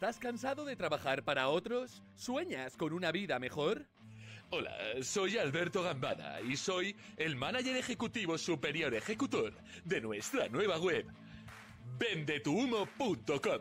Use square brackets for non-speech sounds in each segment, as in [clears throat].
¿Estás cansado de trabajar para otros? ¿Sueñas con una vida mejor? Hola, soy Alberto Gambada y soy el manager ejecutivo superior ejecutor de nuestra nueva web, vendetuhumo.com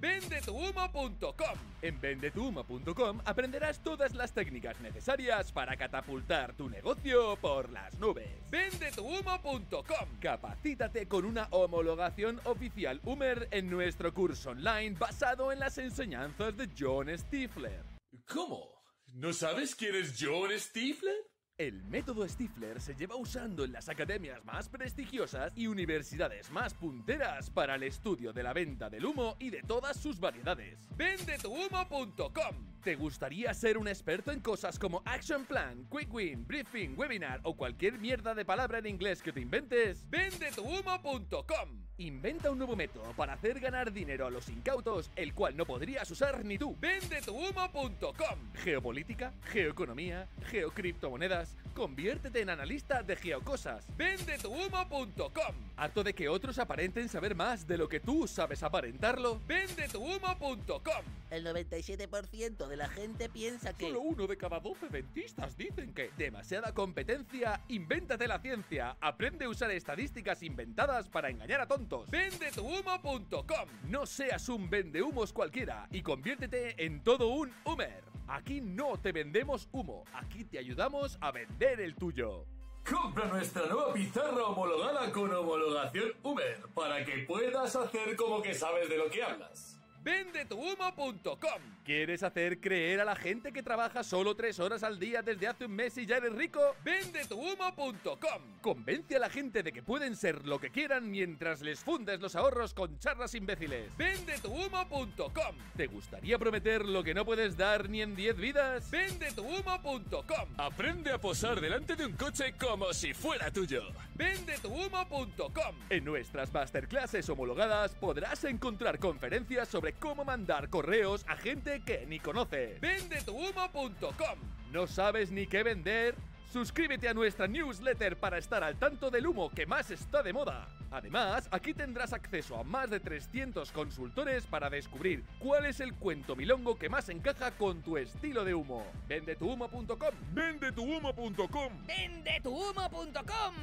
vendetuhumo.com. En vendetuhumo.com aprenderás todas las técnicas necesarias para catapultar tu negocio por las nubes. vendetuhumo.com. Capacítate con una homologación oficial Humer en nuestro curso online basado en las enseñanzas de John Stifler. ¿Cómo? ¿No sabes quién es John Stifler? El método Stifler se lleva usando en las academias más prestigiosas y universidades más punteras para el estudio de la venta del humo y de todas sus variedades. ¡Vendetuhumo.com! ¿Te gustaría ser un experto en cosas como Action Plan, Quick Win, Briefing, Webinar o cualquier mierda de palabra en inglés que te inventes? ¡Vendetuhumo.com! Inventa un nuevo método para hacer ganar dinero a los incautos, el cual no podrías usar ni tú. ¡Vendetuhumo.com! Geopolítica, geoeconomía, geocriptomonedas. Conviértete en analista de geocosas. ¡Vendetuhumo.com! ¿Harto de que otros aparenten saber más de lo que tú sabes aparentarlo? ¡Vendetuhumo.com! El 97% de la gente piensa que... Solo uno de cada 12 dentistas dicen que demasiada competencia, invéntate la ciencia, aprende a usar estadísticas inventadas para engañar a tontos. Vendetuhumo.com No seas un vendehumos cualquiera y conviértete en todo un humer. Aquí no te vendemos humo, aquí te ayudamos a vender el tuyo. Compra nuestra nueva pizarra homologada con homologación humer para que puedas hacer como que sabes de lo que hablas vendetuhumo.com. ¿Quieres hacer creer a la gente que trabaja solo 3 horas al día desde hace un mes y ya eres rico? vendetuhumo.com. Convence a la gente de que pueden ser lo que quieran mientras les fundes los ahorros con charlas imbéciles. vendetuhumo.com. ¿Te gustaría prometer lo que no puedes dar ni en 10 vidas? vendetuhumo.com. Aprende a posar delante de un coche como si fuera tuyo. vendetuhumo.com. En nuestras masterclasses homologadas podrás encontrar conferencias sobre cómo mandar correos a gente que ni conoce. Vendetuhumo.com ¿No sabes ni qué vender? Suscríbete a nuestra newsletter para estar al tanto del humo que más está de moda. Además, aquí tendrás acceso a más de 300 consultores para descubrir cuál es el cuento milongo que más encaja con tu estilo de humo. Vendetuhumo.com. Vendetuhumo.com. Vendetuhumo.com.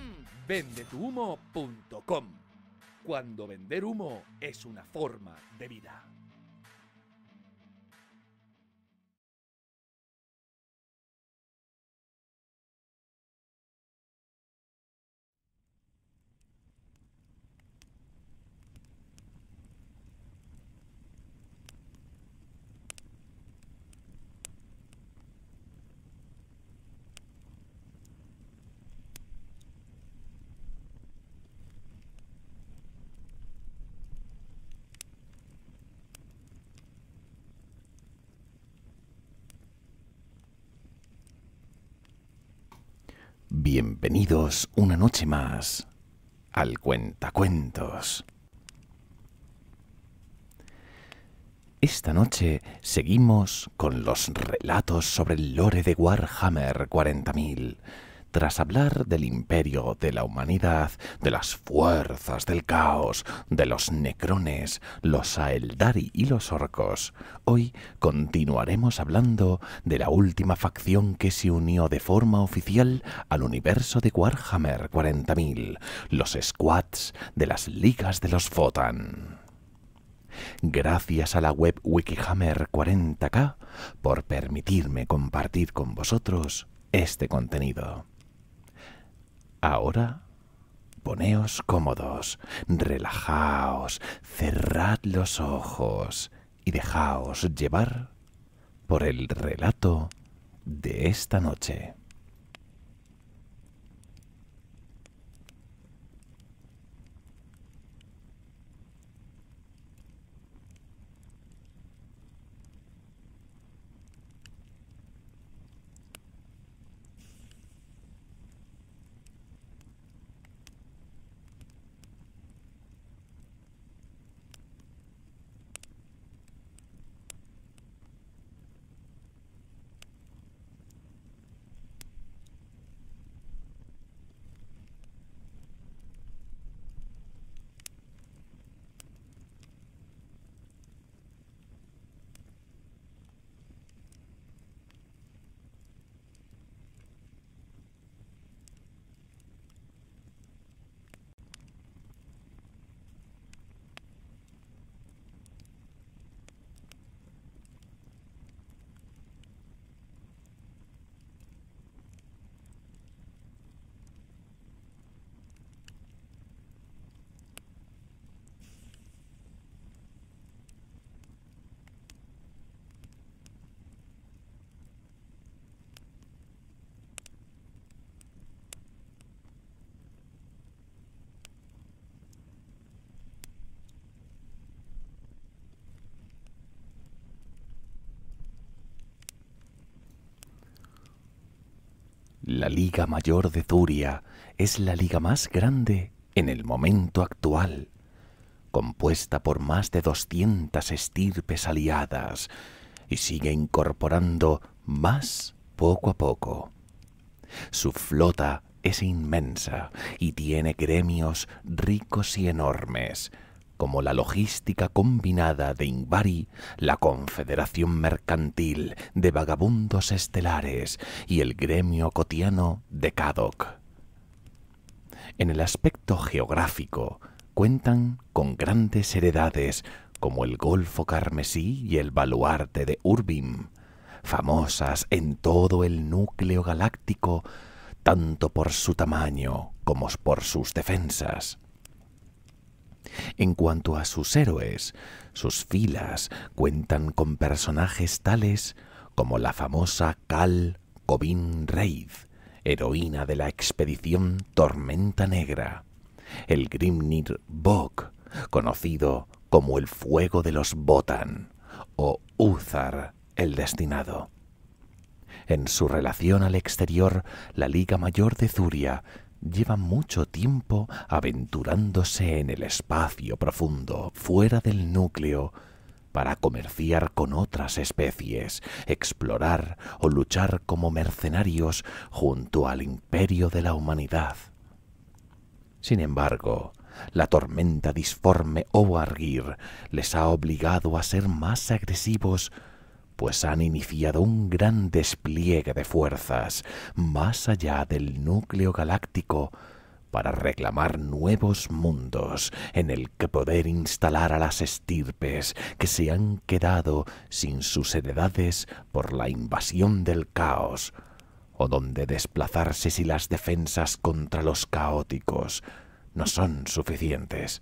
Vendetuhumo.com. Cuando vender humo es una forma de vida. Bienvenidos una noche más al Cuentacuentos. Esta noche seguimos con los relatos sobre el lore de Warhammer 40.000 tras hablar del imperio, de la humanidad, de las fuerzas del caos, de los necrones, los aeldari y los orcos, hoy continuaremos hablando de la última facción que se unió de forma oficial al universo de Warhammer 40.000, los squads de las ligas de los Fotan. Gracias a la web Wikihammer 40K por permitirme compartir con vosotros este contenido. Ahora poneos cómodos, relajaos, cerrad los ojos y dejaos llevar por el relato de esta noche. La Liga Mayor de Zuria es la liga más grande en el momento actual, compuesta por más de 200 estirpes aliadas y sigue incorporando más poco a poco. Su flota es inmensa y tiene gremios ricos y enormes, como la logística combinada de Invari, la Confederación Mercantil de Vagabundos Estelares y el gremio cotiano de Cadoc. En el aspecto geográfico, cuentan con grandes heredades como el Golfo Carmesí y el baluarte de Urbim, famosas en todo el núcleo galáctico, tanto por su tamaño como por sus defensas. En cuanto a sus héroes, sus filas cuentan con personajes tales como la famosa kal kobin Reid, heroína de la expedición Tormenta Negra, el Grimnir Bog, conocido como el Fuego de los Botan, o Uthar el Destinado. En su relación al exterior, la Liga Mayor de Zuria lleva mucho tiempo aventurándose en el espacio profundo, fuera del núcleo, para comerciar con otras especies, explorar o luchar como mercenarios junto al imperio de la humanidad. Sin embargo, la tormenta disforme o arguir les ha obligado a ser más agresivos pues han iniciado un gran despliegue de fuerzas más allá del núcleo galáctico para reclamar nuevos mundos en el que poder instalar a las estirpes que se han quedado sin sus heredades por la invasión del caos, o donde desplazarse si las defensas contra los caóticos no son suficientes.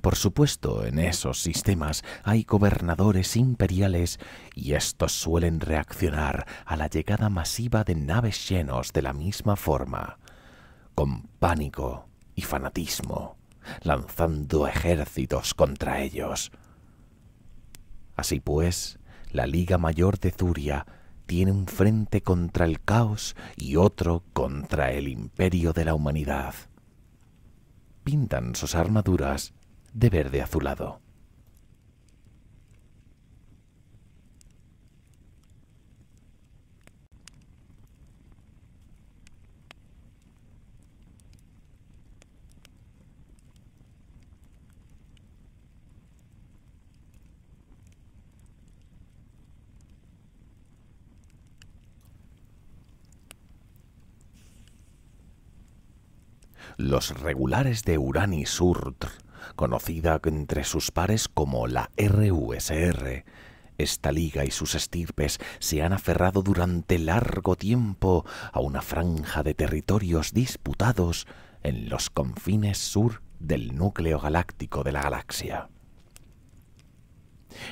Por supuesto, en esos sistemas hay gobernadores imperiales y estos suelen reaccionar a la llegada masiva de naves llenos de la misma forma, con pánico y fanatismo, lanzando ejércitos contra ellos. Así pues, la Liga Mayor de Zuria tiene un frente contra el caos y otro contra el imperio de la humanidad. Pintan sus armaduras de verde azulado. los regulares de Urani conocida entre sus pares como la RUSR. Esta liga y sus estirpes se han aferrado durante largo tiempo a una franja de territorios disputados en los confines sur del núcleo galáctico de la galaxia.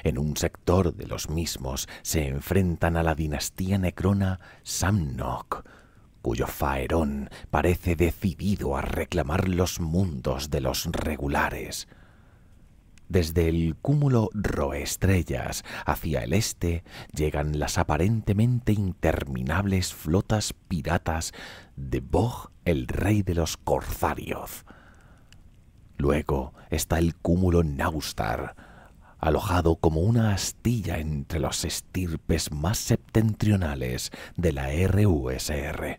En un sector de los mismos se enfrentan a la dinastía necrona Samnok, cuyo faerón parece decidido a reclamar los mundos de los regulares. Desde el cúmulo Roestrellas hacia el este llegan las aparentemente interminables flotas piratas de Bog, el rey de los corsarios. Luego está el cúmulo Naustar, alojado como una astilla entre los estirpes más septentrionales de la RUSR.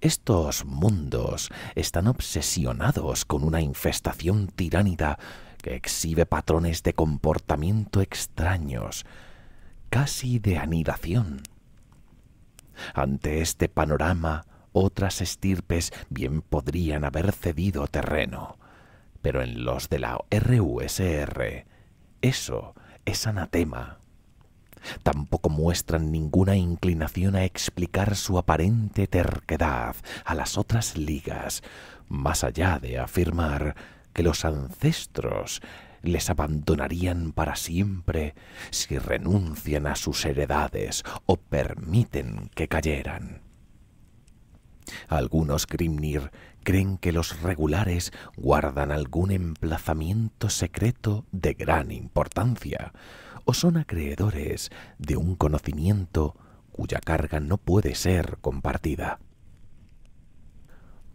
Estos mundos están obsesionados con una infestación tiránida que exhibe patrones de comportamiento extraños, casi de anidación. Ante este panorama, otras estirpes bien podrían haber cedido terreno, pero en los de la RUSR eso es anatema. Tampoco muestran ninguna inclinación a explicar su aparente terquedad a las otras ligas, más allá de afirmar que los ancestros les abandonarían para siempre si renuncian a sus heredades o permiten que cayeran. Algunos Grimnir creen que los regulares guardan algún emplazamiento secreto de gran importancia, o son acreedores de un conocimiento cuya carga no puede ser compartida.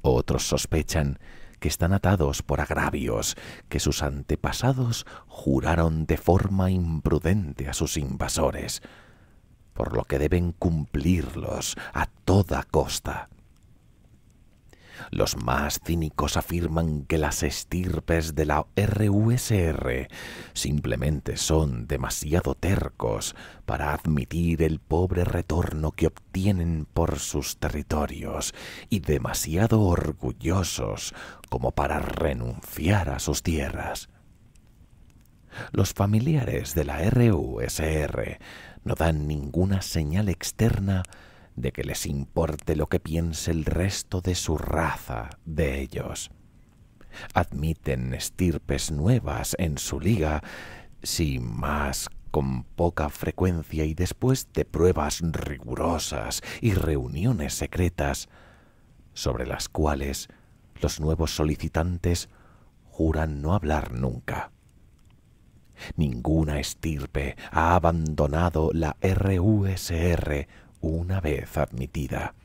Otros sospechan que están atados por agravios que sus antepasados juraron de forma imprudente a sus invasores, por lo que deben cumplirlos a toda costa. Los más cínicos afirman que las estirpes de la RUSR simplemente son demasiado tercos para admitir el pobre retorno que obtienen por sus territorios y demasiado orgullosos como para renunciar a sus tierras. Los familiares de la RUSR no dan ninguna señal externa de que les importe lo que piense el resto de su raza de ellos. Admiten estirpes nuevas en su liga, si más con poca frecuencia y después de pruebas rigurosas y reuniones secretas, sobre las cuales los nuevos solicitantes juran no hablar nunca. Ninguna estirpe ha abandonado la RUSR una vez admitida,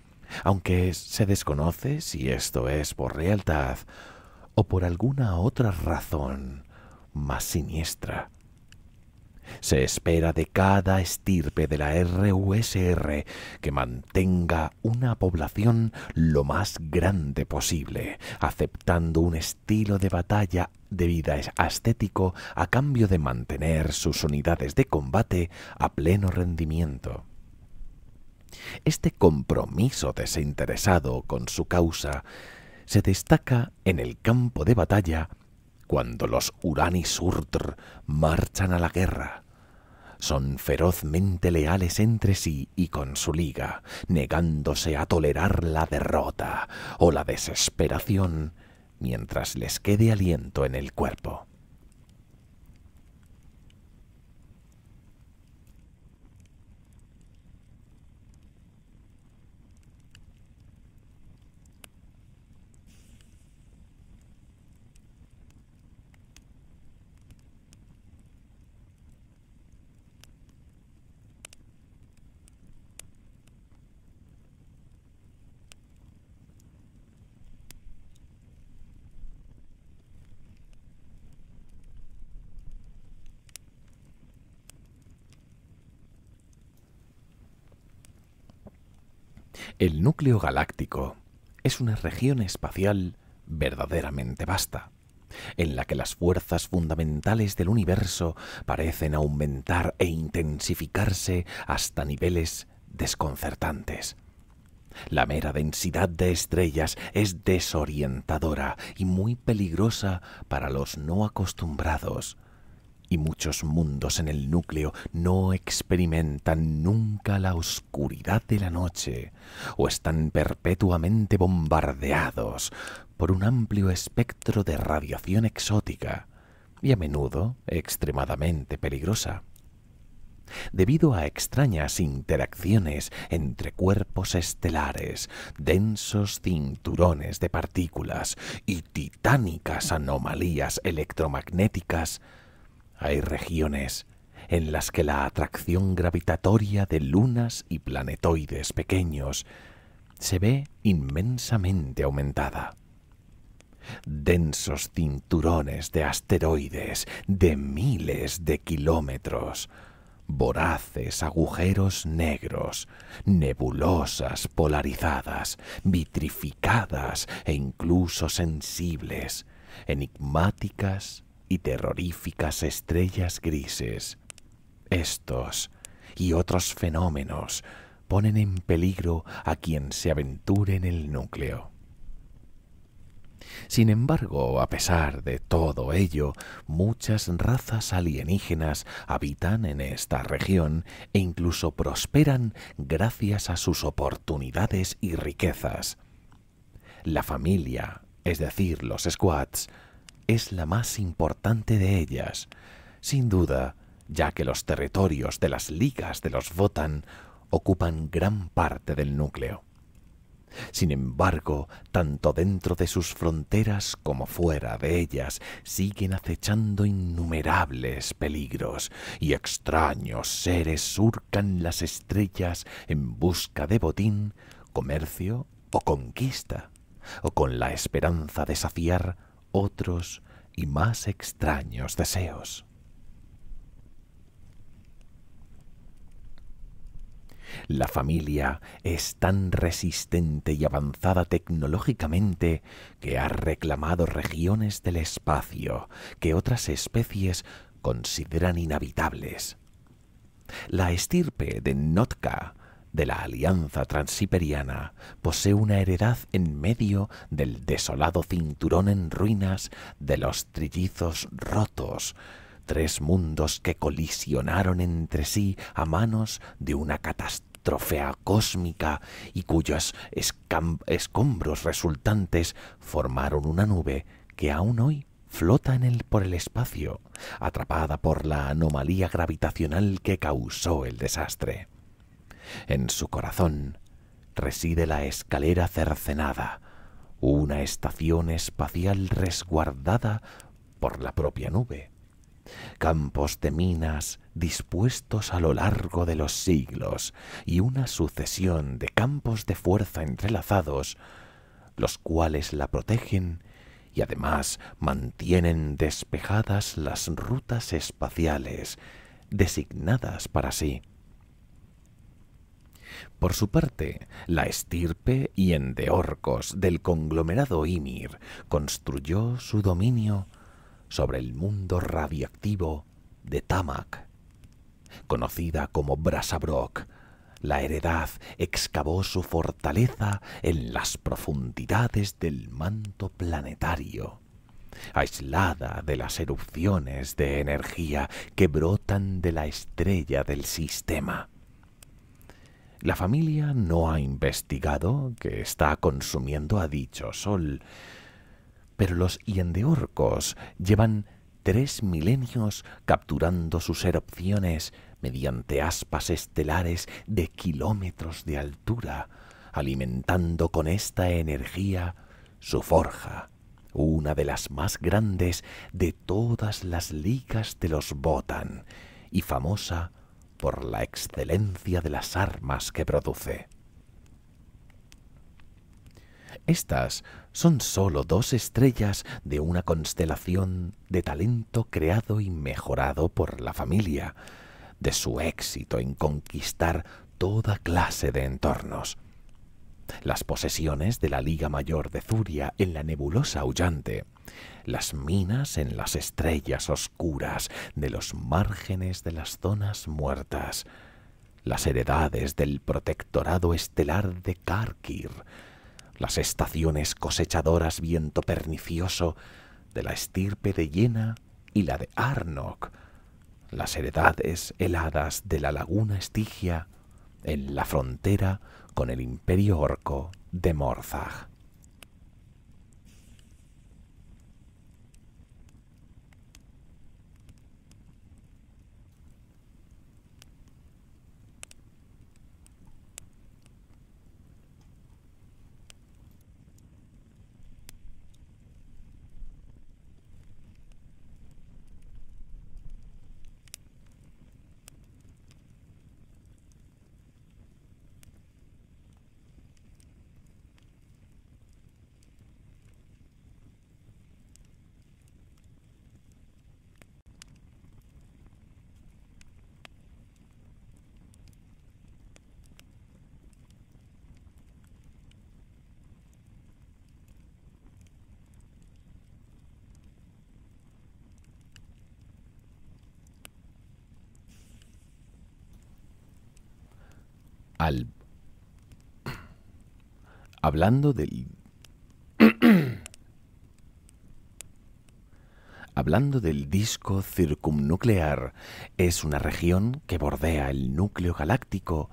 aunque se desconoce si esto es por realidad o por alguna otra razón más siniestra. Se espera de cada estirpe de la RUSR que mantenga una población lo más grande posible, aceptando un estilo de batalla de vida estético a cambio de mantener sus unidades de combate a pleno rendimiento. Este compromiso desinteresado con su causa se destaca en el campo de batalla cuando los Urani Surtr marchan a la guerra. Son ferozmente leales entre sí y con su liga, negándose a tolerar la derrota o la desesperación mientras les quede aliento en el cuerpo. El núcleo galáctico es una región espacial verdaderamente vasta, en la que las fuerzas fundamentales del universo parecen aumentar e intensificarse hasta niveles desconcertantes. La mera densidad de estrellas es desorientadora y muy peligrosa para los no acostumbrados y muchos mundos en el núcleo no experimentan nunca la oscuridad de la noche o están perpetuamente bombardeados por un amplio espectro de radiación exótica y a menudo extremadamente peligrosa. Debido a extrañas interacciones entre cuerpos estelares, densos cinturones de partículas y titánicas anomalías electromagnéticas, hay regiones en las que la atracción gravitatoria de lunas y planetoides pequeños se ve inmensamente aumentada. Densos cinturones de asteroides de miles de kilómetros, voraces agujeros negros, nebulosas polarizadas, vitrificadas e incluso sensibles, enigmáticas y terroríficas estrellas grises. Estos y otros fenómenos ponen en peligro a quien se aventure en el núcleo. Sin embargo, a pesar de todo ello, muchas razas alienígenas habitan en esta región e incluso prosperan gracias a sus oportunidades y riquezas. La familia, es decir, los squats, es la más importante de ellas, sin duda, ya que los territorios de las ligas de los Votan ocupan gran parte del núcleo. Sin embargo, tanto dentro de sus fronteras como fuera de ellas siguen acechando innumerables peligros y extraños seres surcan las estrellas en busca de botín, comercio o conquista, o con la esperanza de saciar otros y más extraños deseos. La familia es tan resistente y avanzada tecnológicamente que ha reclamado regiones del espacio que otras especies consideran inhabitables. La estirpe de Notka de la Alianza transiperiana posee una heredad en medio del desolado cinturón en ruinas de los trillizos rotos, tres mundos que colisionaron entre sí a manos de una catástrofe cósmica y cuyos escombros resultantes formaron una nube que aún hoy flota en él por el espacio, atrapada por la anomalía gravitacional que causó el desastre. En su corazón reside la escalera cercenada, una estación espacial resguardada por la propia nube. Campos de minas dispuestos a lo largo de los siglos y una sucesión de campos de fuerza entrelazados, los cuales la protegen y además mantienen despejadas las rutas espaciales designadas para sí. Por su parte, la estirpe y endeorcos del conglomerado Ymir construyó su dominio sobre el mundo radiactivo de Tamak. Conocida como Brasabrok, la heredad excavó su fortaleza en las profundidades del manto planetario, aislada de las erupciones de energía que brotan de la estrella del sistema. La familia no ha investigado que está consumiendo a dicho sol, pero los hiendeorcos llevan tres milenios capturando sus erupciones mediante aspas estelares de kilómetros de altura, alimentando con esta energía su forja, una de las más grandes de todas las ligas de los Botan, y famosa por la excelencia de las armas que produce. Estas son sólo dos estrellas de una constelación de talento creado y mejorado por la familia, de su éxito en conquistar toda clase de entornos las posesiones de la Liga Mayor de Zuria en la nebulosa aullante, las minas en las estrellas oscuras de los márgenes de las zonas muertas, las heredades del protectorado estelar de Karkir, las estaciones cosechadoras viento pernicioso de la estirpe de Yena y la de Arnok, las heredades heladas de la laguna Estigia en la frontera con el imperio orco de Morzag. al... Hablando del... [clears throat] Hablando del disco circumnuclear, es una región que bordea el núcleo galáctico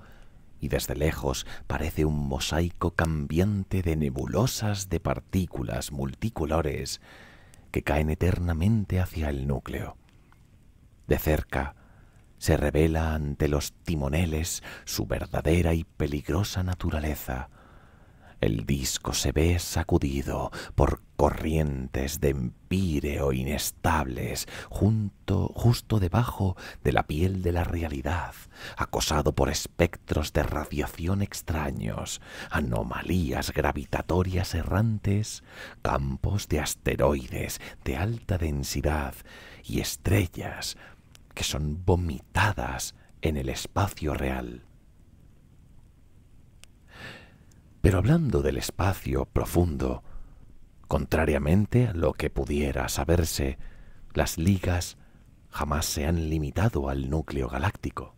y desde lejos parece un mosaico cambiante de nebulosas de partículas multicolores que caen eternamente hacia el núcleo. De cerca, se revela ante los timoneles su verdadera y peligrosa naturaleza. El disco se ve sacudido por corrientes de empíreo inestables, junto, justo debajo de la piel de la realidad, acosado por espectros de radiación extraños, anomalías gravitatorias errantes, campos de asteroides de alta densidad y estrellas que son vomitadas en el espacio real. Pero hablando del espacio profundo, contrariamente a lo que pudiera saberse, las ligas jamás se han limitado al núcleo galáctico.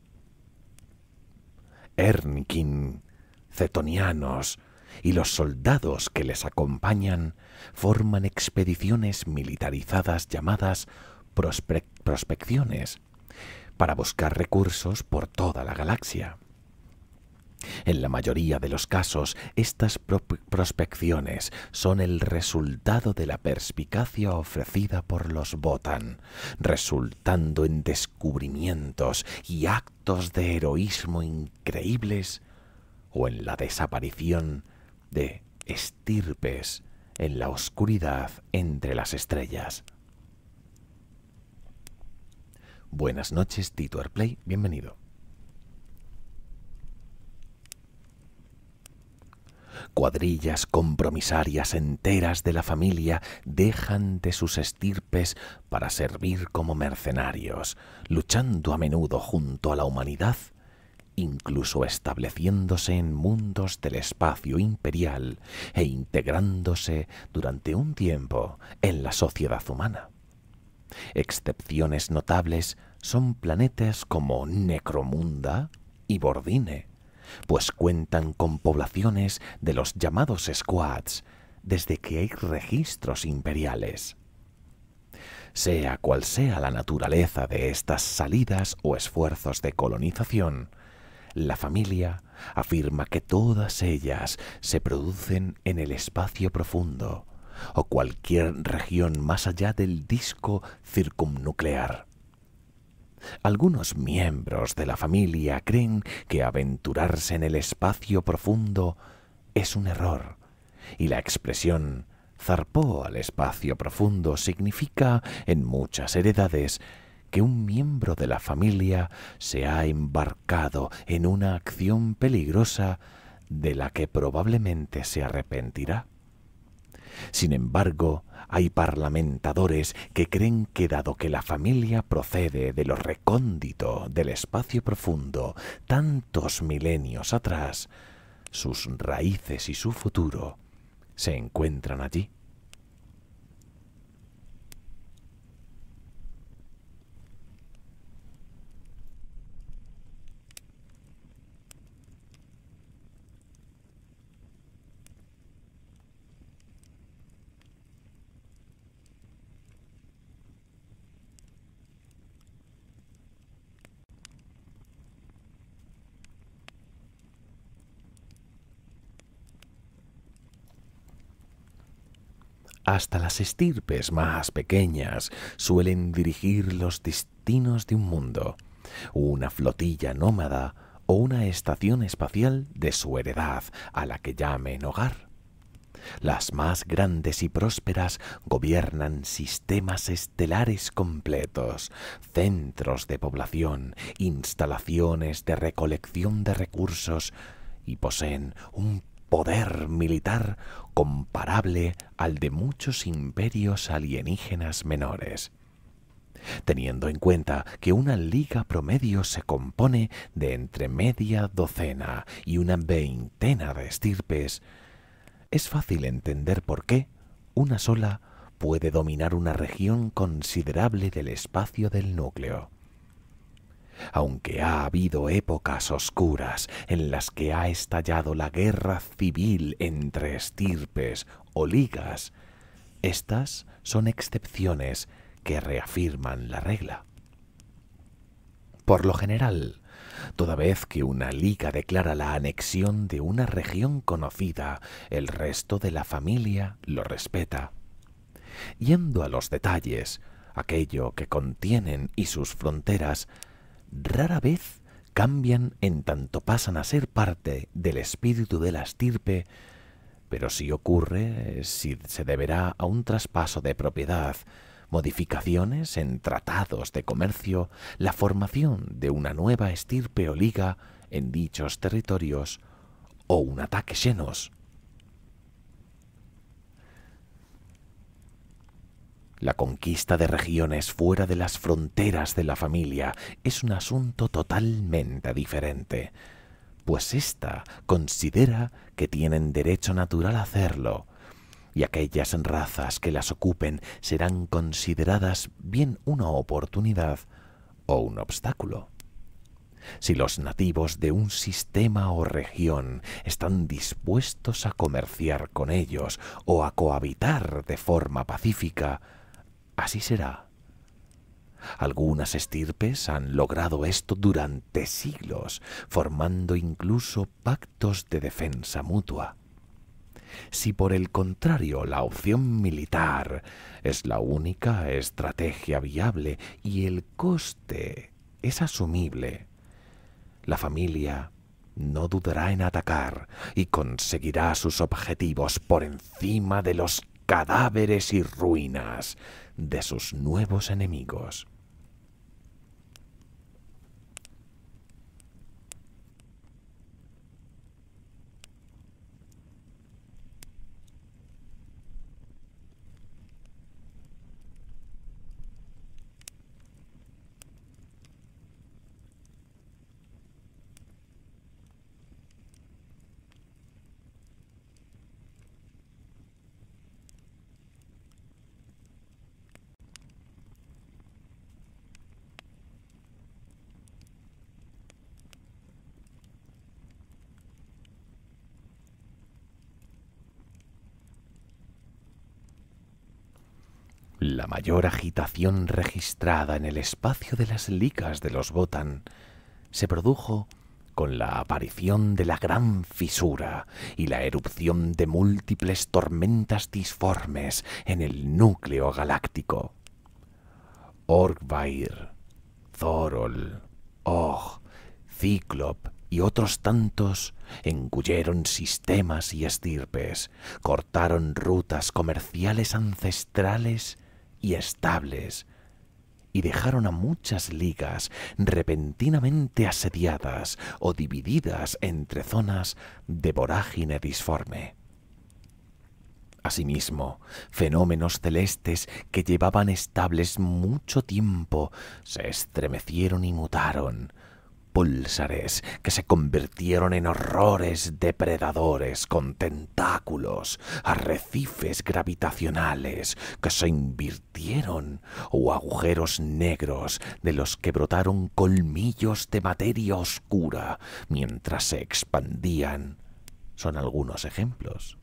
Ernkin, Cetonianos y los soldados que les acompañan forman expediciones militarizadas llamadas prospecciones para buscar recursos por toda la galaxia. En la mayoría de los casos, estas prospecciones son el resultado de la perspicacia ofrecida por los Botan, resultando en descubrimientos y actos de heroísmo increíbles o en la desaparición de estirpes en la oscuridad entre las estrellas. Buenas noches, Tito Airplay, bienvenido. Cuadrillas compromisarias enteras de la familia dejan de sus estirpes para servir como mercenarios, luchando a menudo junto a la humanidad, incluso estableciéndose en mundos del espacio imperial e integrándose durante un tiempo en la sociedad humana. Excepciones notables son planetas como Necromunda y Bordine, pues cuentan con poblaciones de los llamados squads desde que hay registros imperiales. Sea cual sea la naturaleza de estas salidas o esfuerzos de colonización, la familia afirma que todas ellas se producen en el espacio profundo, o cualquier región más allá del disco circunnuclear. Algunos miembros de la familia creen que aventurarse en el espacio profundo es un error, y la expresión zarpó al espacio profundo significa, en muchas heredades, que un miembro de la familia se ha embarcado en una acción peligrosa de la que probablemente se arrepentirá. Sin embargo, hay parlamentadores que creen que dado que la familia procede de lo recóndito del espacio profundo tantos milenios atrás, sus raíces y su futuro se encuentran allí. hasta las estirpes más pequeñas suelen dirigir los destinos de un mundo, una flotilla nómada o una estación espacial de su heredad a la que llamen hogar. Las más grandes y prósperas gobiernan sistemas estelares completos, centros de población, instalaciones de recolección de recursos y poseen un poder militar comparable al de muchos imperios alienígenas menores. Teniendo en cuenta que una liga promedio se compone de entre media docena y una veintena de estirpes, es fácil entender por qué una sola puede dominar una región considerable del espacio del núcleo aunque ha habido épocas oscuras en las que ha estallado la guerra civil entre estirpes o ligas, estas son excepciones que reafirman la regla. Por lo general, toda vez que una liga declara la anexión de una región conocida, el resto de la familia lo respeta. Yendo a los detalles, aquello que contienen y sus fronteras rara vez cambian en tanto pasan a ser parte del espíritu de la estirpe, pero si ocurre, si se deberá a un traspaso de propiedad, modificaciones en tratados de comercio, la formación de una nueva estirpe o liga en dichos territorios, o un ataque llenos La conquista de regiones fuera de las fronteras de la familia es un asunto totalmente diferente, pues ésta considera que tienen derecho natural a hacerlo, y aquellas razas que las ocupen serán consideradas bien una oportunidad o un obstáculo. Si los nativos de un sistema o región están dispuestos a comerciar con ellos o a cohabitar de forma pacífica, Así será. Algunas estirpes han logrado esto durante siglos, formando incluso pactos de defensa mutua. Si por el contrario la opción militar es la única estrategia viable y el coste es asumible, la familia no dudará en atacar y conseguirá sus objetivos por encima de los cadáveres y ruinas de sus nuevos enemigos. mayor agitación registrada en el espacio de las licas de los Botan se produjo con la aparición de la gran fisura y la erupción de múltiples tormentas disformes en el núcleo galáctico. Orgvair, Thorol, Og, Cíclop y otros tantos engulleron sistemas y estirpes, cortaron rutas comerciales ancestrales y estables, y dejaron a muchas ligas repentinamente asediadas o divididas entre zonas de vorágine disforme. Asimismo, fenómenos celestes que llevaban estables mucho tiempo se estremecieron y mutaron, púlsares que se convirtieron en horrores depredadores con tentáculos, arrecifes gravitacionales que se invirtieron o agujeros negros de los que brotaron colmillos de materia oscura mientras se expandían. Son algunos ejemplos.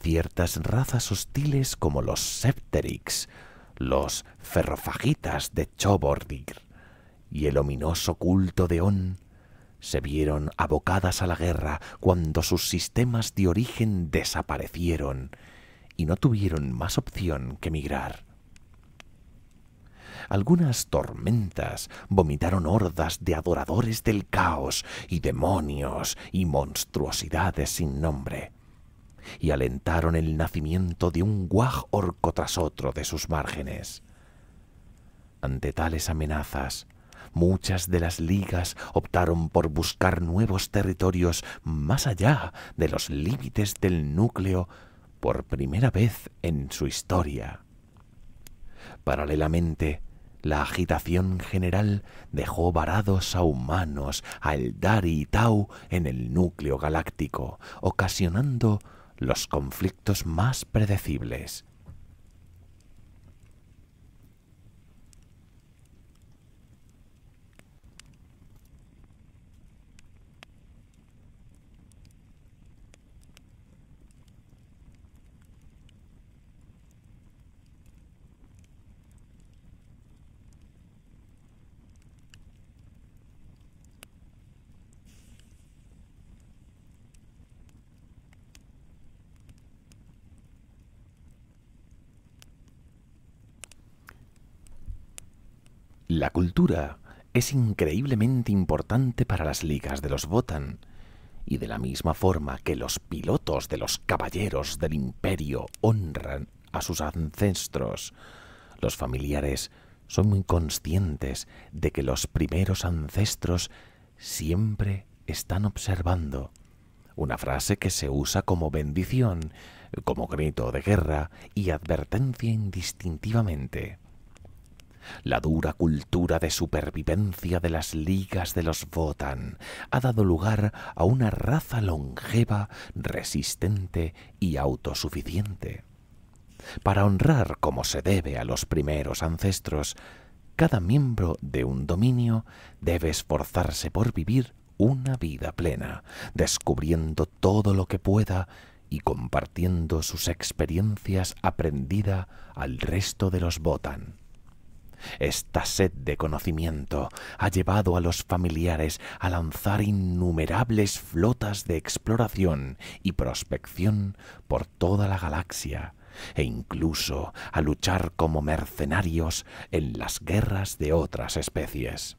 Ciertas razas hostiles como los Septerix, los ferrofagitas de Chobordir, y el ominoso culto de On se vieron abocadas a la guerra cuando sus sistemas de origen desaparecieron y no tuvieron más opción que migrar. Algunas tormentas vomitaron hordas de adoradores del caos y demonios y monstruosidades sin nombre, y alentaron el nacimiento de un guaj orco tras otro de sus márgenes. Ante tales amenazas, Muchas de las ligas optaron por buscar nuevos territorios más allá de los límites del núcleo por primera vez en su historia. Paralelamente, la agitación general dejó varados a humanos, al dar y Tau en el núcleo galáctico, ocasionando los conflictos más predecibles. La cultura es increíblemente importante para las ligas de los Botan, y de la misma forma que los pilotos de los caballeros del imperio honran a sus ancestros, los familiares son muy conscientes de que los primeros ancestros siempre están observando. Una frase que se usa como bendición, como grito de guerra y advertencia indistintivamente. La dura cultura de supervivencia de las ligas de los Votan ha dado lugar a una raza longeva, resistente y autosuficiente. Para honrar como se debe a los primeros ancestros, cada miembro de un dominio debe esforzarse por vivir una vida plena, descubriendo todo lo que pueda y compartiendo sus experiencias aprendida al resto de los votan. Esta sed de conocimiento ha llevado a los familiares a lanzar innumerables flotas de exploración y prospección por toda la galaxia, e incluso a luchar como mercenarios en las guerras de otras especies.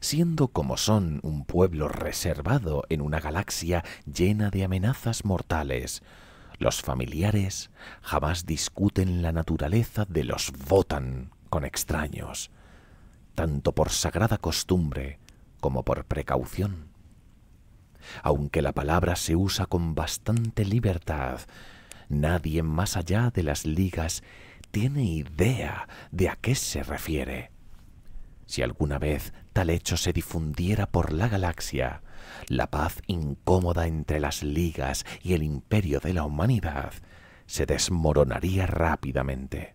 siendo como son un pueblo reservado en una galaxia llena de amenazas mortales, los familiares jamás discuten la naturaleza de los votan con extraños, tanto por sagrada costumbre como por precaución. Aunque la palabra se usa con bastante libertad, nadie más allá de las ligas tiene idea de a qué se refiere. Si alguna vez tal hecho se difundiera por la galaxia, la paz incómoda entre las ligas y el imperio de la humanidad se desmoronaría rápidamente.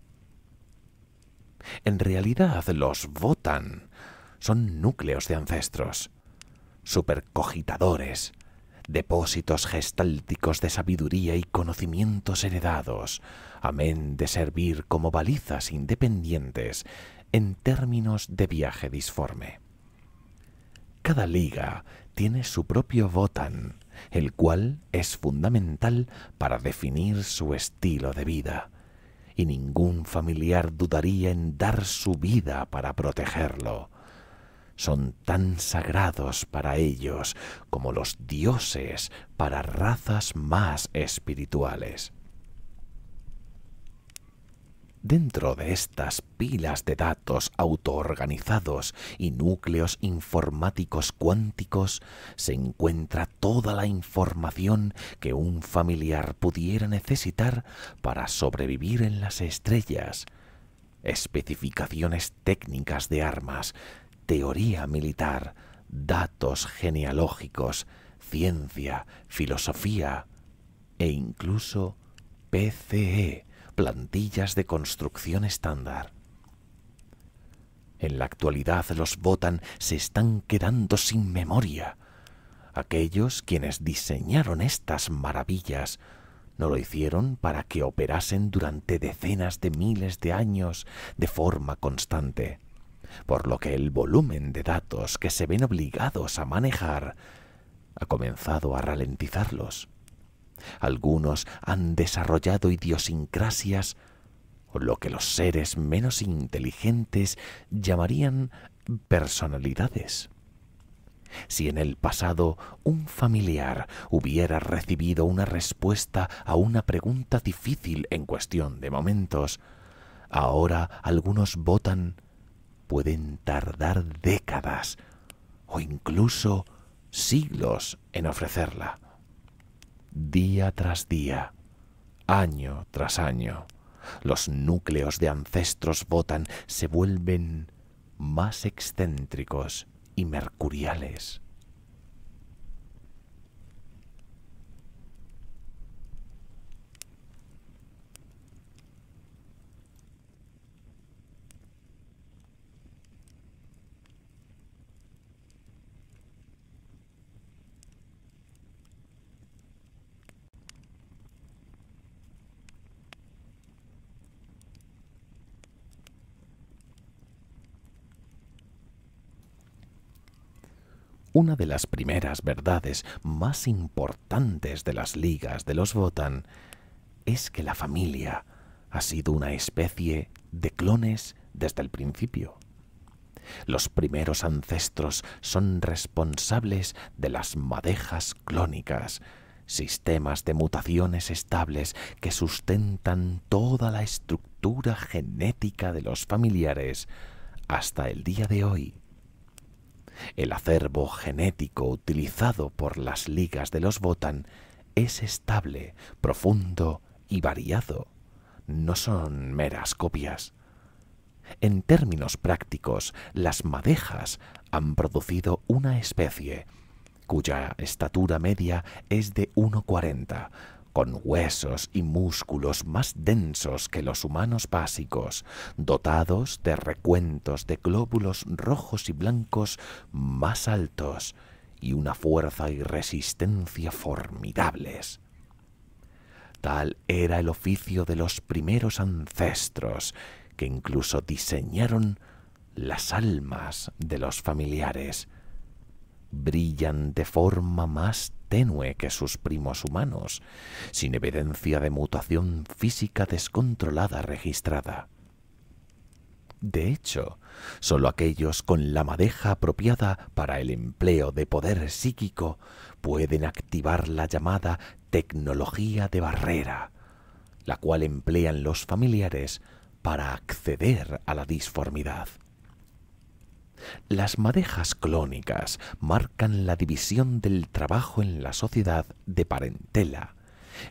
En realidad los Votan son núcleos de ancestros, supercogitadores, depósitos gestálticos de sabiduría y conocimientos heredados, amén de servir como balizas independientes en términos de viaje disforme. Cada liga tiene su propio botán, el cual es fundamental para definir su estilo de vida, y ningún familiar dudaría en dar su vida para protegerlo. Son tan sagrados para ellos como los dioses para razas más espirituales. Dentro de estas pilas de datos autoorganizados y núcleos informáticos cuánticos se encuentra toda la información que un familiar pudiera necesitar para sobrevivir en las estrellas. Especificaciones técnicas de armas, teoría militar, datos genealógicos, ciencia, filosofía e incluso PCE plantillas de construcción estándar. En la actualidad los Botan se están quedando sin memoria. Aquellos quienes diseñaron estas maravillas no lo hicieron para que operasen durante decenas de miles de años de forma constante, por lo que el volumen de datos que se ven obligados a manejar ha comenzado a ralentizarlos. Algunos han desarrollado idiosincrasias o lo que los seres menos inteligentes llamarían personalidades. Si en el pasado un familiar hubiera recibido una respuesta a una pregunta difícil en cuestión de momentos, ahora algunos votan pueden tardar décadas o incluso siglos en ofrecerla día tras día, año tras año. Los núcleos de ancestros botan, se vuelven más excéntricos y mercuriales. Una de las primeras verdades más importantes de las ligas de los Votan es que la familia ha sido una especie de clones desde el principio. Los primeros ancestros son responsables de las madejas clónicas, sistemas de mutaciones estables que sustentan toda la estructura genética de los familiares hasta el día de hoy. El acervo genético utilizado por las ligas de los Botan es estable, profundo y variado. No son meras copias. En términos prácticos, las madejas han producido una especie cuya estatura media es de 1,40, con huesos y músculos más densos que los humanos básicos, dotados de recuentos de glóbulos rojos y blancos más altos y una fuerza y resistencia formidables. Tal era el oficio de los primeros ancestros, que incluso diseñaron las almas de los familiares. Brillan de forma más tenue que sus primos humanos, sin evidencia de mutación física descontrolada registrada. De hecho, sólo aquellos con la madeja apropiada para el empleo de poder psíquico pueden activar la llamada tecnología de barrera, la cual emplean los familiares para acceder a la disformidad. Las madejas clónicas marcan la división del trabajo en la sociedad de parentela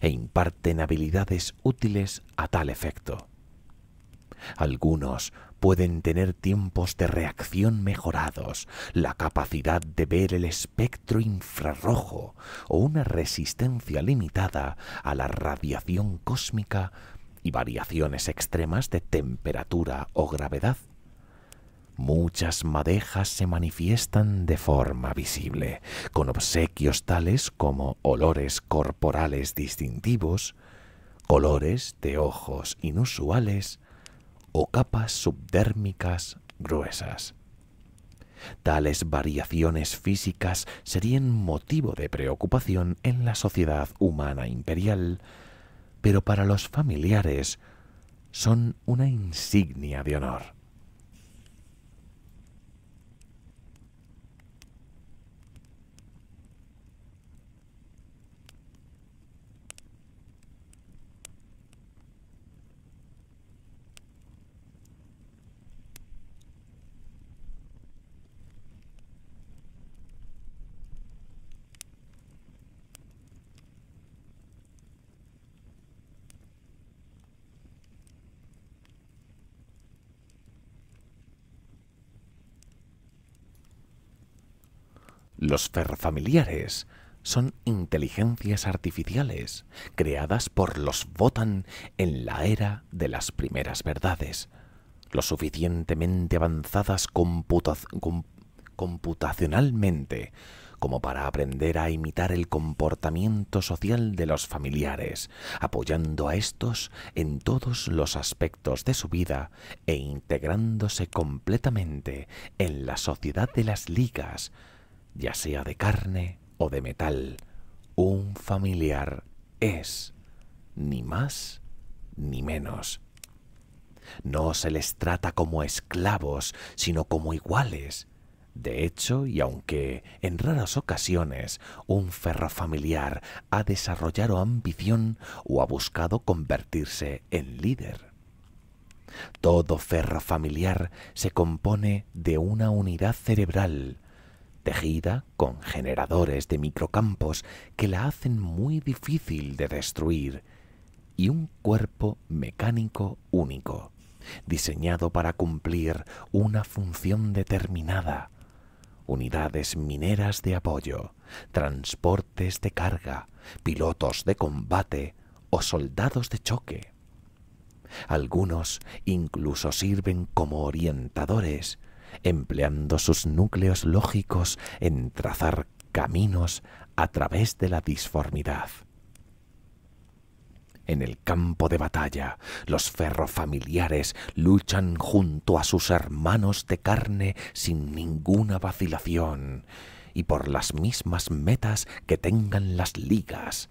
e imparten habilidades útiles a tal efecto. Algunos pueden tener tiempos de reacción mejorados, la capacidad de ver el espectro infrarrojo o una resistencia limitada a la radiación cósmica y variaciones extremas de temperatura o gravedad. Muchas madejas se manifiestan de forma visible, con obsequios tales como olores corporales distintivos, colores de ojos inusuales o capas subdérmicas gruesas. Tales variaciones físicas serían motivo de preocupación en la sociedad humana imperial, pero para los familiares son una insignia de honor Los Ferfamiliares son inteligencias artificiales creadas por los Votan en la era de las primeras verdades, lo suficientemente avanzadas computacionalmente como para aprender a imitar el comportamiento social de los familiares, apoyando a estos en todos los aspectos de su vida e integrándose completamente en la sociedad de las ligas, ya sea de carne o de metal, un familiar es, ni más ni menos. No se les trata como esclavos, sino como iguales. De hecho, y aunque en raras ocasiones un ferrofamiliar ha desarrollado ambición o ha buscado convertirse en líder. Todo ferrofamiliar se compone de una unidad cerebral, tejida con generadores de microcampos que la hacen muy difícil de destruir, y un cuerpo mecánico único, diseñado para cumplir una función determinada, unidades mineras de apoyo, transportes de carga, pilotos de combate o soldados de choque. Algunos incluso sirven como orientadores empleando sus núcleos lógicos en trazar caminos a través de la disformidad. En el campo de batalla, los ferrofamiliares luchan junto a sus hermanos de carne sin ninguna vacilación y por las mismas metas que tengan las ligas.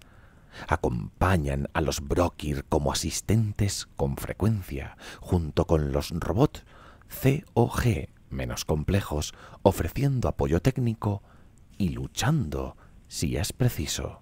Acompañan a los Brokir como asistentes con frecuencia, junto con los robot COG menos complejos, ofreciendo apoyo técnico y luchando si es preciso.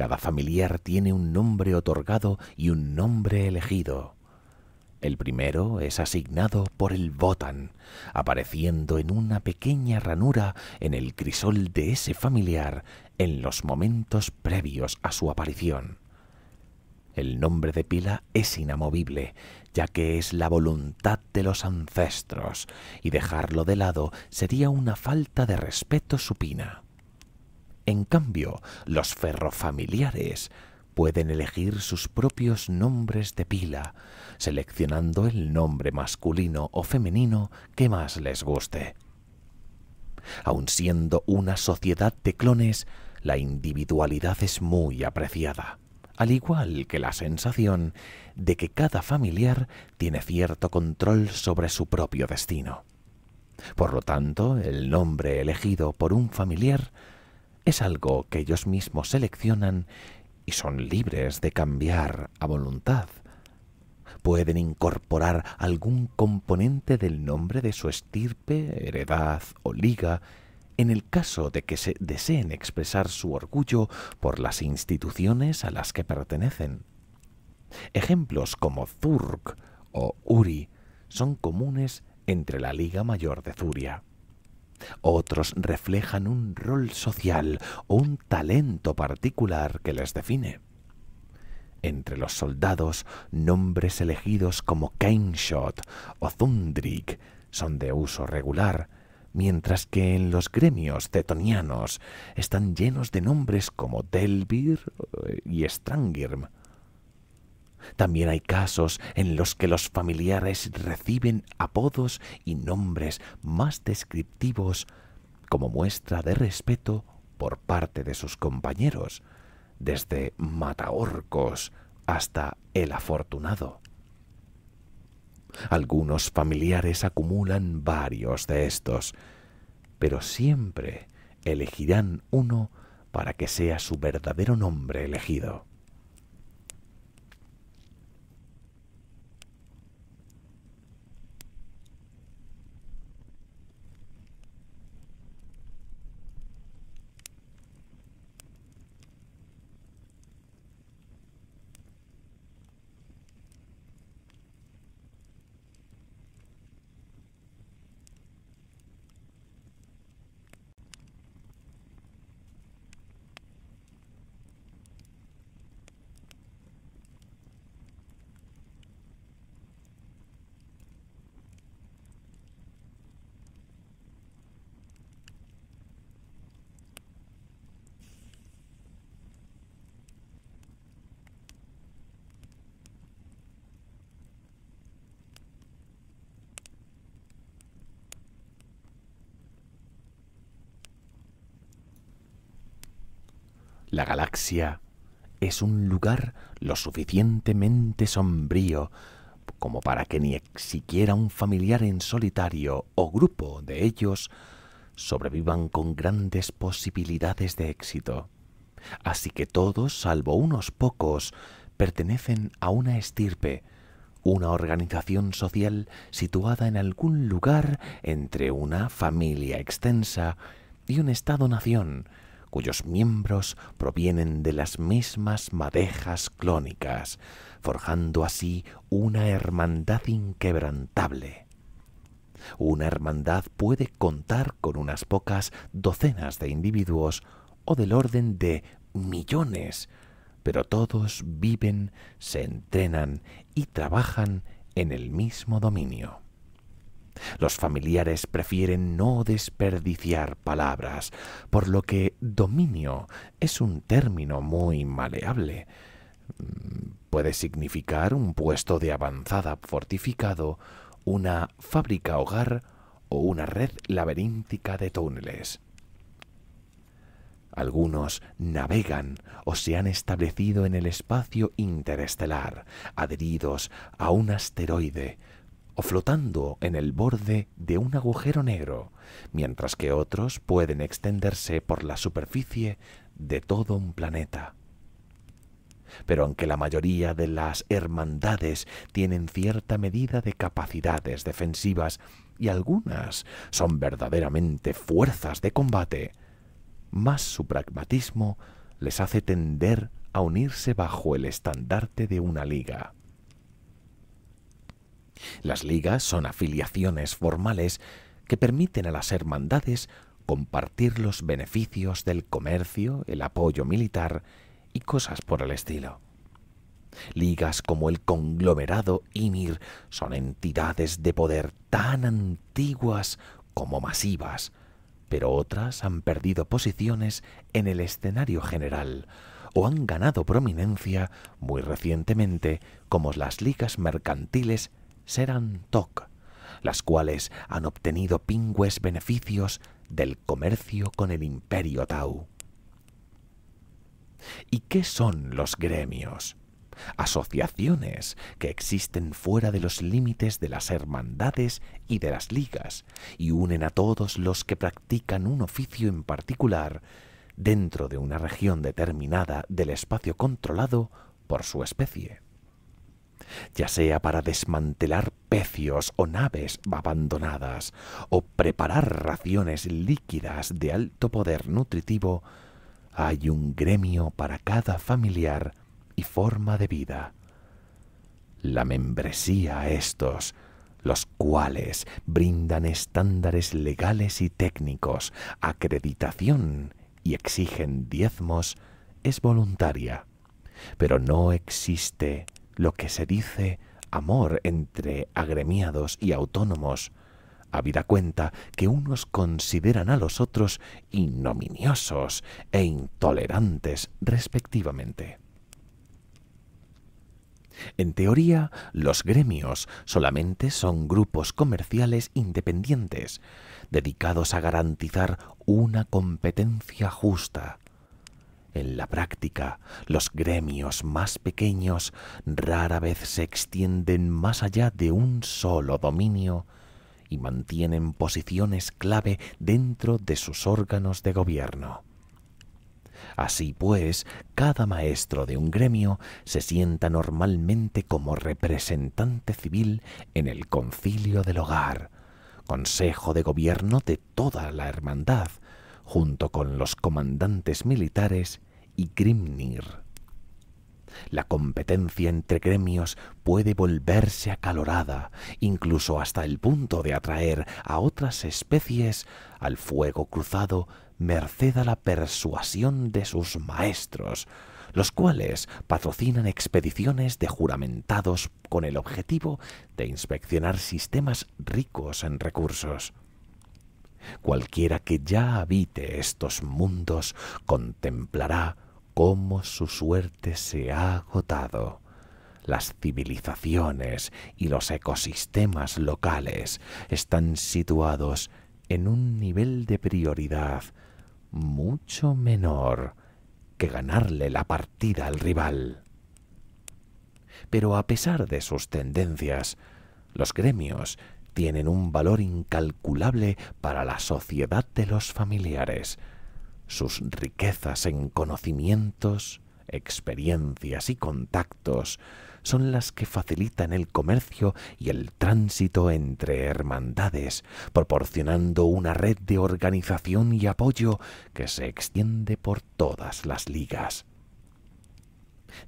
Cada familiar tiene un nombre otorgado y un nombre elegido. El primero es asignado por el botán, apareciendo en una pequeña ranura en el crisol de ese familiar en los momentos previos a su aparición. El nombre de pila es inamovible, ya que es la voluntad de los ancestros, y dejarlo de lado sería una falta de respeto supina. En cambio, los ferrofamiliares pueden elegir sus propios nombres de pila, seleccionando el nombre masculino o femenino que más les guste. Aun siendo una sociedad de clones, la individualidad es muy apreciada, al igual que la sensación de que cada familiar tiene cierto control sobre su propio destino. Por lo tanto, el nombre elegido por un familiar es algo que ellos mismos seleccionan y son libres de cambiar a voluntad. Pueden incorporar algún componente del nombre de su estirpe, heredad o liga, en el caso de que se deseen expresar su orgullo por las instituciones a las que pertenecen. Ejemplos como Zurk o Uri son comunes entre la Liga Mayor de Zuria. Otros reflejan un rol social o un talento particular que les define. Entre los soldados, nombres elegidos como Cainshot o Thundrik son de uso regular, mientras que en los gremios tetonianos están llenos de nombres como Delvir y Strangirm. También hay casos en los que los familiares reciben apodos y nombres más descriptivos como muestra de respeto por parte de sus compañeros, desde Mataorcos hasta El Afortunado. Algunos familiares acumulan varios de estos, pero siempre elegirán uno para que sea su verdadero nombre elegido. La galaxia es un lugar lo suficientemente sombrío como para que ni siquiera un familiar en solitario o grupo de ellos sobrevivan con grandes posibilidades de éxito. Así que todos, salvo unos pocos, pertenecen a una estirpe, una organización social situada en algún lugar entre una familia extensa y un Estado-nación, cuyos miembros provienen de las mismas madejas clónicas, forjando así una hermandad inquebrantable. Una hermandad puede contar con unas pocas docenas de individuos o del orden de millones, pero todos viven, se entrenan y trabajan en el mismo dominio. Los familiares prefieren no desperdiciar palabras, por lo que dominio es un término muy maleable. Mm, puede significar un puesto de avanzada fortificado, una fábrica hogar o una red laberíntica de túneles. Algunos navegan o se han establecido en el espacio interestelar, adheridos a un asteroide, flotando en el borde de un agujero negro, mientras que otros pueden extenderse por la superficie de todo un planeta. Pero aunque la mayoría de las hermandades tienen cierta medida de capacidades defensivas y algunas son verdaderamente fuerzas de combate, más su pragmatismo les hace tender a unirse bajo el estandarte de una liga. Las ligas son afiliaciones formales que permiten a las hermandades compartir los beneficios del comercio, el apoyo militar y cosas por el estilo. Ligas como el conglomerado Inir son entidades de poder tan antiguas como masivas, pero otras han perdido posiciones en el escenario general o han ganado prominencia muy recientemente como las ligas mercantiles serán toc, las cuales han obtenido pingües beneficios del comercio con el imperio Tau. ¿Y qué son los gremios? Asociaciones que existen fuera de los límites de las hermandades y de las ligas y unen a todos los que practican un oficio en particular dentro de una región determinada del espacio controlado por su especie ya sea para desmantelar pecios o naves abandonadas, o preparar raciones líquidas de alto poder nutritivo, hay un gremio para cada familiar y forma de vida. La membresía a estos, los cuales brindan estándares legales y técnicos, acreditación y exigen diezmos, es voluntaria, pero no existe lo que se dice amor entre agremiados y autónomos, habida cuenta que unos consideran a los otros ignominiosos e intolerantes respectivamente. En teoría, los gremios solamente son grupos comerciales independientes, dedicados a garantizar una competencia justa, en la práctica, los gremios más pequeños rara vez se extienden más allá de un solo dominio y mantienen posiciones clave dentro de sus órganos de gobierno. Así pues, cada maestro de un gremio se sienta normalmente como representante civil en el concilio del hogar, consejo de gobierno de toda la hermandad, junto con los comandantes militares y Grimnir. La competencia entre gremios puede volverse acalorada, incluso hasta el punto de atraer a otras especies al fuego cruzado merced a la persuasión de sus maestros, los cuales patrocinan expediciones de juramentados con el objetivo de inspeccionar sistemas ricos en recursos. Cualquiera que ya habite estos mundos contemplará cómo su suerte se ha agotado. Las civilizaciones y los ecosistemas locales están situados en un nivel de prioridad mucho menor que ganarle la partida al rival. Pero a pesar de sus tendencias, los gremios tienen un valor incalculable para la sociedad de los familiares. Sus riquezas en conocimientos, experiencias y contactos son las que facilitan el comercio y el tránsito entre hermandades, proporcionando una red de organización y apoyo que se extiende por todas las ligas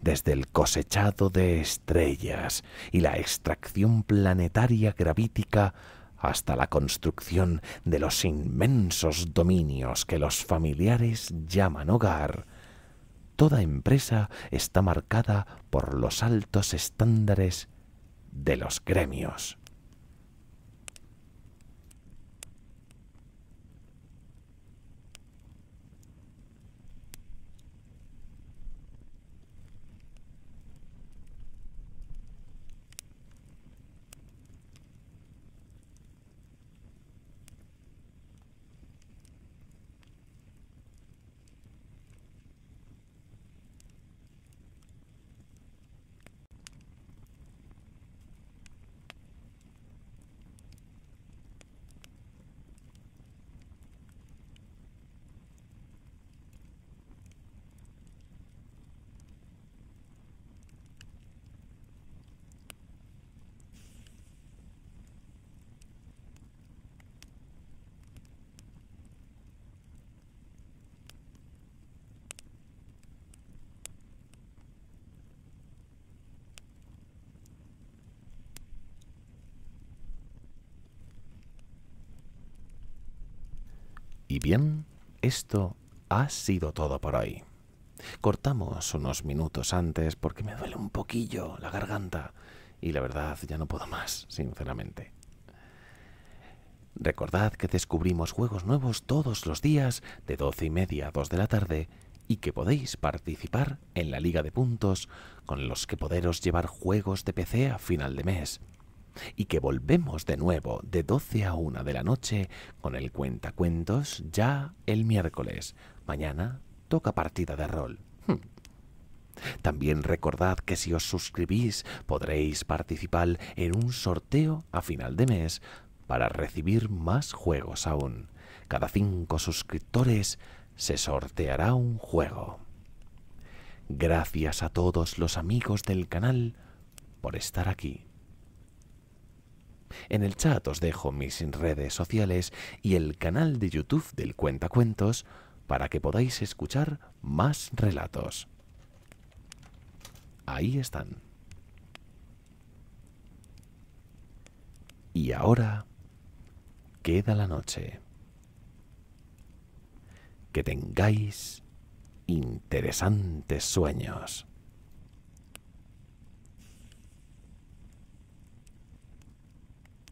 desde el cosechado de estrellas y la extracción planetaria gravítica hasta la construcción de los inmensos dominios que los familiares llaman hogar, toda empresa está marcada por los altos estándares de los gremios. Y bien, esto ha sido todo por hoy. Cortamos unos minutos antes porque me duele un poquillo la garganta y la verdad ya no puedo más, sinceramente. Recordad que descubrimos juegos nuevos todos los días de 12 y media a 2 de la tarde y que podéis participar en la Liga de Puntos con los que poderos llevar juegos de PC a final de mes y que volvemos de nuevo de 12 a 1 de la noche con el cuentacuentos ya el miércoles. Mañana toca partida de rol. Hmm. También recordad que si os suscribís podréis participar en un sorteo a final de mes para recibir más juegos aún. Cada 5 suscriptores se sorteará un juego. Gracias a todos los amigos del canal por estar aquí. En el chat os dejo mis redes sociales y el canal de YouTube del Cuentacuentos para que podáis escuchar más relatos. Ahí están. Y ahora queda la noche. Que tengáis interesantes sueños.